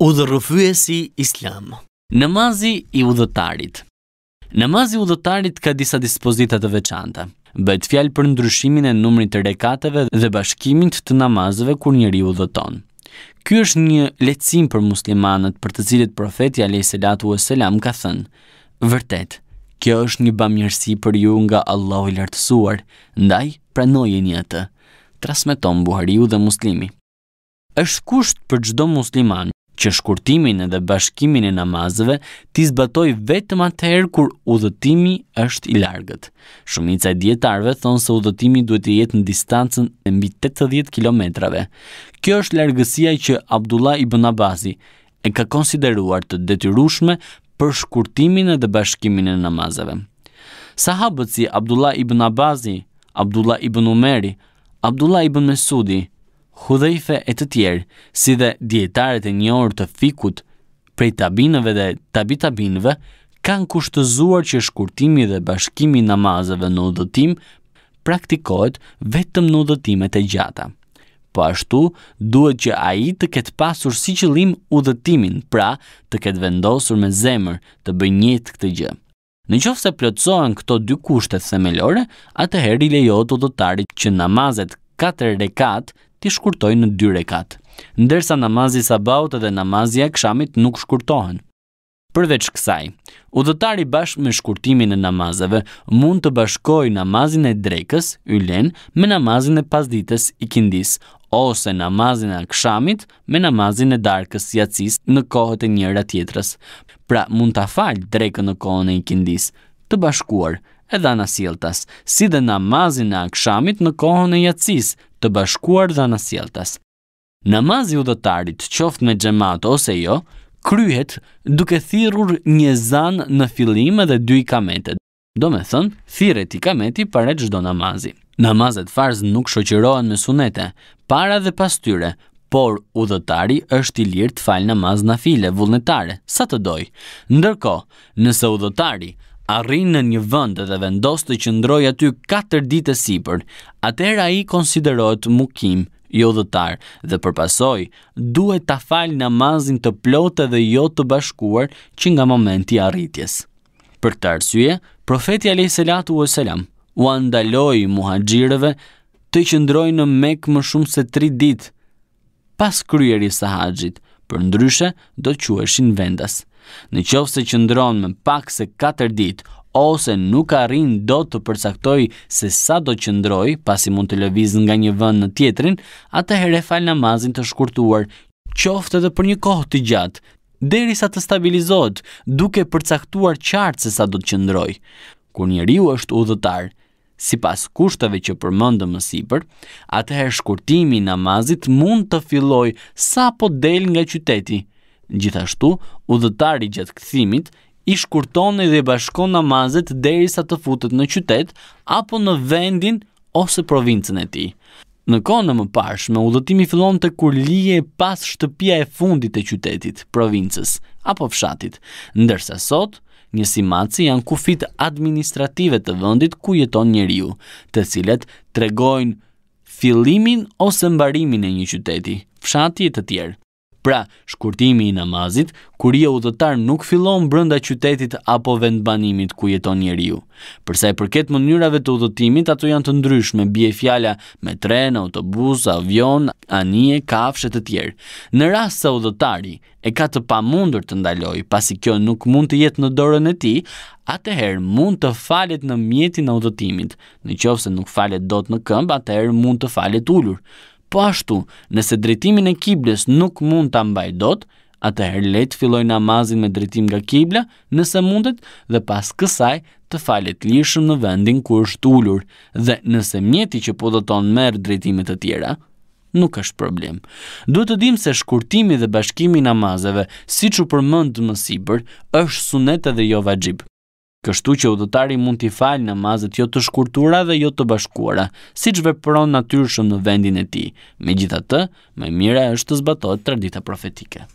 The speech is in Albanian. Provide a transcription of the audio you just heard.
Udhërrëfyesi Islam Namazi i udhëtarit Namazi i udhëtarit ka disa dispozita të veçanta. Bëhet fjalë për ndryshimin e numrit të rekateve dhe bashkimit të namazeve kur njeriu udhëton. Ky është një lehtësim për muslimanët për të cilët profeti alayhis wassalam ka thënë: Vërtet, kjo është një bamirësi për ju nga Allahu i lartësuar, ndaj pranojeni atë. Transmeton Buhariu dhe Muslimi. Është kusht për çdo musliman që shkurtimin edhe bashkimin e namazëve t'i zbatoj vetëm atëherë kur udhëtimi është i largët. Shumica e djetarve thonë se udhëtimi duhet i jetë në distancën e mbi 80 kilometrave. Kjo është largësia i që Abdullah i Bënabazi e ka konsideruar të detyrushme për shkurtimin edhe bashkimin e namazëve. Sahabët si Abdullah i Bënabazi, Abdullah i Bënumeri, Abdullah i Bënmesudi, hudhejfe e të tjerë, si dhe djetarët e njërë të fikut prej tabinëve dhe tabitabinëve, kanë kushtëzuar që shkurtimi dhe bashkimi namazëve në udhëtim praktikohet vetëm në udhëtimet e gjata. Po ashtu, duhet që a i të ketë pasur si qëlim udhëtimin, pra të ketë vendosur me zemër të bëjnjit këtë gjë. Në qofë se plëtsohen këto dy kushtet themelore, atëherë i lejot udhëtarit që namazet 4 rekat t'i shkurtoj në dy rekat, ndërsa namazi sabaut edhe namazi e nuk shkurtohen. Përveç kësaj, udhëtari bashkë me shkurtimin e namazeve mund të bashkoj namazin e drekës, ylen, me namazin e pasdites i kindis, ose namazin e kshamit me namazin e darkës i acis në kohët e njëra tjetrës. Pra mund të falj drekën në kohën e i kindis, të bashkuar edhe anasjeltas, si dhe namazin e akshamit në kohën e jacis të bashkuar dhe anasjeltas. Namazi u dhëtarit qoft me gjemat ose jo, kryhet duke thirur një zan në filim edhe dy i kametet. Do me thënë, thiret i kameti pare gjdo namazi. Namazet farz nuk shoqirohen me sunete, para dhe pastyre, por u dhëtari është i lirë të falë namaz në file, vullnetare, sa të doj. Ndërko, nëse u dhëtari, arrin në një vënd dhe vendos të qëndroj aty 4 ditë sipër, atëherë ai konsiderohet mukim, jo dhëtar, dhe përpasoj, duhet ta fal namazin të plotë dhe jo të bashkuar që nga momenti i arritjes. Për këtë arsye, profeti alayhis u andaloi muhaxhirëve të qëndrojnë në Mekë më shumë se 3 ditë pas kryerjes së haxhit, ndryshe do të quheshin vendas. Në qovë se qëndron me pak se 4 dit, ose nuk arrin do të përsaktoj se sa do qëndroj, pasi mund të lëviz nga një vënd në tjetrin, atë e fal namazin të shkurtuar, qoftë edhe për një kohë të gjatë, deri sa të stabilizot, duke përcaktuar qartë se sa do qëndroj. Kur një riu është udhëtar, si pas kushtave që përmëndë më siper, atëherë shkurtimi namazit mund të filloj sa po del nga qyteti, Gjithashtu, udhëtari gjatë këthimit i shkurton dhe bashkon namazet deri sa të futet në qytet apo në vendin ose provincën e ti. Në kone në më pashme, udhëtimi fillon të kur lije pas shtëpia e fundit e qytetit, provincës apo fshatit, ndërsa sot, një simaci janë kufit administrative të vëndit ku jeton njeriu, të cilet tregojnë fillimin ose mbarimin e një qyteti, fshati e të tjerë. Pra, shkurtimi i namazit, kur i udhëtar nuk fillon brenda qytetit apo vendbanimit ku jeton njeriu. Për sa i përket mënyrave të udhëtimit, ato janë të ndryshme, bie fjala me tren, autobus, avion, anije, kafshë të tjerë. Në rast se udhëtari e ka të pamundur të ndalojë, pasi kjo nuk mund të jetë në dorën e tij, atëherë mund të falet në mjetin e udhëtimit. Nëse nuk falet dot në këmbë, atëherë mund të falet ulur po ashtu, nëse drejtimin e kiblës nuk mund ta mbaj dot, atëherë le të filloj namazin me drejtim nga kibla, nëse mundet, dhe pas kësaj të falet lirshëm në vendin ku është ulur, dhe nëse mjeti që po do ton merr drejtime të tjera, nuk është problem. Duhet të dim se shkurtimi dhe bashkimi namazeve, siç u përmend më sipër, është sunet edhe jo vaxhib. Kështu që udhëtari mund t'i falë në mazët jo të shkurtura dhe jo të bashkuara, si që vepron natyrshëm në vendin e ti. Me gjitha të, me mire është të zbatojt të profetike.